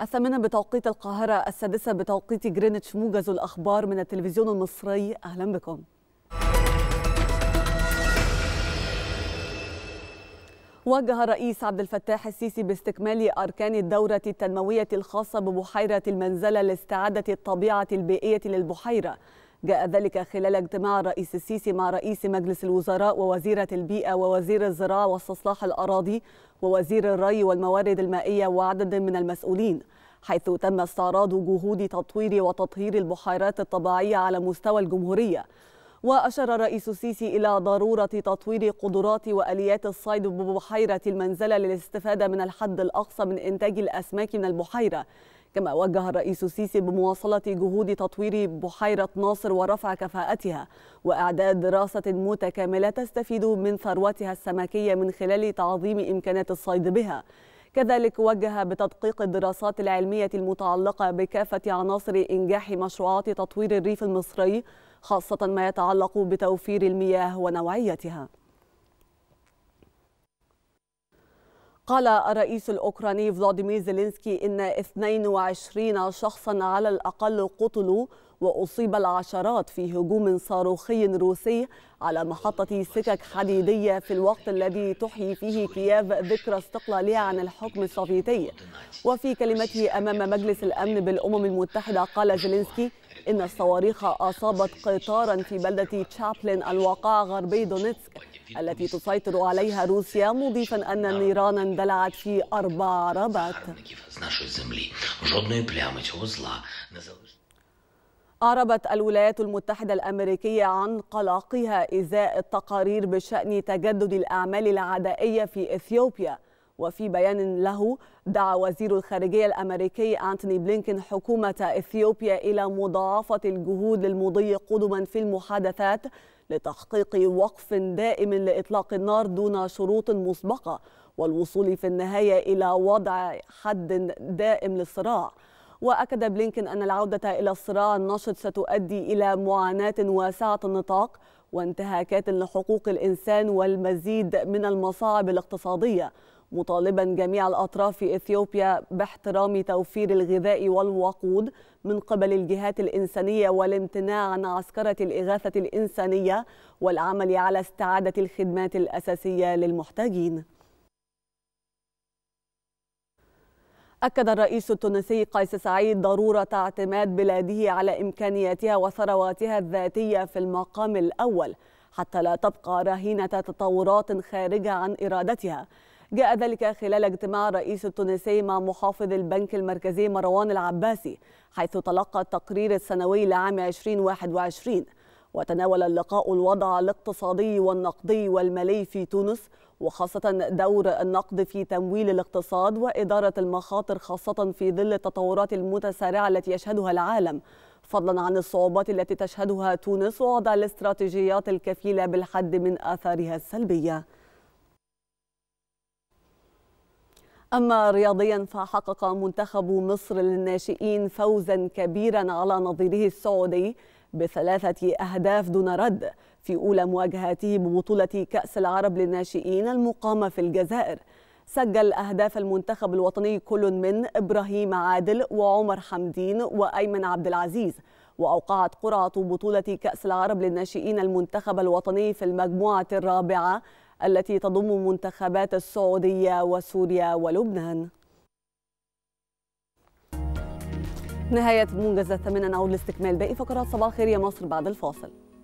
الثامنة بتوقيت القاهرة السادسة بتوقيت جرينتش موجز الأخبار من التلفزيون المصري أهلا بكم وجه الرئيس عبد الفتاح السيسي باستكمال أركان الدورة التنموية الخاصة ببحيرة المنزلة لاستعادة الطبيعة البيئية للبحيرة جاء ذلك خلال اجتماع الرئيس السيسي مع رئيس مجلس الوزراء ووزيرة البيئة ووزير الزراعة واستصلاح الأراضي ووزير الري والموارد المائية وعدد من المسؤولين حيث تم استعراض جهود تطوير وتطهير البحيرات الطبيعية على مستوى الجمهورية وأشار الرئيس السيسي إلى ضرورة تطوير قدرات وآليات الصيد ببحيرة المنزلة للاستفادة من الحد الأقصى من إنتاج الأسماك من البحيرة كما وجه الرئيس السيسي بمواصلة جهود تطوير بحيرة ناصر ورفع كفاءتها وإعداد دراسة متكاملة تستفيد من ثروتها السمكية من خلال تعظيم إمكانات الصيد بها كذلك وجه بتدقيق الدراسات العلمية المتعلقة بكافة عناصر إنجاح مشروعات تطوير الريف المصري خاصة ما يتعلق بتوفير المياه ونوعيتها قال الرئيس الأوكراني فلاديمير زيلينسكي إن 22 شخصا على الأقل قتلوا وأصيب العشرات في هجوم صاروخي روسي على محطة سكك حديدية في الوقت الذي تحيي فيه كييف ذكرى استقلالها عن الحكم السوفيتي وفي كلمته أمام مجلس الأمن بالأمم المتحدة قال زيلينسكي إن الصواريخ أصابت قطارا في بلدة تشابلين الواقعة غربي دونيتسك التي تسيطر عليها روسيا مضيفا أن النيران نعم. اندلعت في أربع عربات نعم. أعربت الولايات المتحدة الأمريكية عن قلقها إزاء التقارير بشأن تجدد الأعمال العدائية في إثيوبيا وفي بيان له دعا وزير الخارجية الأمريكي أنتوني بلينكن حكومة إثيوبيا إلى مضاعفة الجهود للمضي قدما في المحادثات لتحقيق وقف دائم لإطلاق النار دون شروط مسبقة والوصول في النهاية إلى وضع حد دائم للصراع وأكد بلينكن أن العودة إلى الصراع النشط ستؤدي إلى معاناة واسعة النطاق وانتهاكات لحقوق الإنسان والمزيد من المصاعب الاقتصادية مطالبا جميع الأطراف في إثيوبيا باحترام توفير الغذاء والوقود من قبل الجهات الإنسانية والامتناع عن عسكرة الإغاثة الإنسانية والعمل على استعادة الخدمات الأساسية للمحتاجين أكد الرئيس التونسي قيس سعيد ضرورة اعتماد بلاده على إمكانياتها وثرواتها الذاتية في المقام الأول حتى لا تبقى رهينة تطورات خارجة عن إرادتها جاء ذلك خلال اجتماع الرئيس التونسي مع محافظ البنك المركزي مروان العباسي حيث تلقى التقرير السنوي لعام 2021 وتناول اللقاء الوضع الاقتصادي والنقدي والمالي في تونس وخاصة دور النقد في تمويل الاقتصاد وإدارة المخاطر خاصة في ظل التطورات المتسارعة التي يشهدها العالم فضلا عن الصعوبات التي تشهدها تونس ووضع الاستراتيجيات الكفيلة بالحد من آثارها السلبية أما رياضيا فحقق منتخب مصر للناشئين فوزا كبيرا على نظيره السعودي بثلاثة أهداف دون رد في أولى مواجهاته ببطولة كأس العرب للناشئين المقامة في الجزائر سجل أهداف المنتخب الوطني كل من إبراهيم عادل وعمر حمدين وأيمن عبد العزيز وأوقعت قرعة بطولة كأس العرب للناشئين المنتخب الوطني في المجموعة الرابعة التي تضم منتخبات السعودية وسوريا ولبنان نهاية موجز الثامنة نعود لاستكمال باقي فقرات صباح الخير يا مصر بعد الفاصل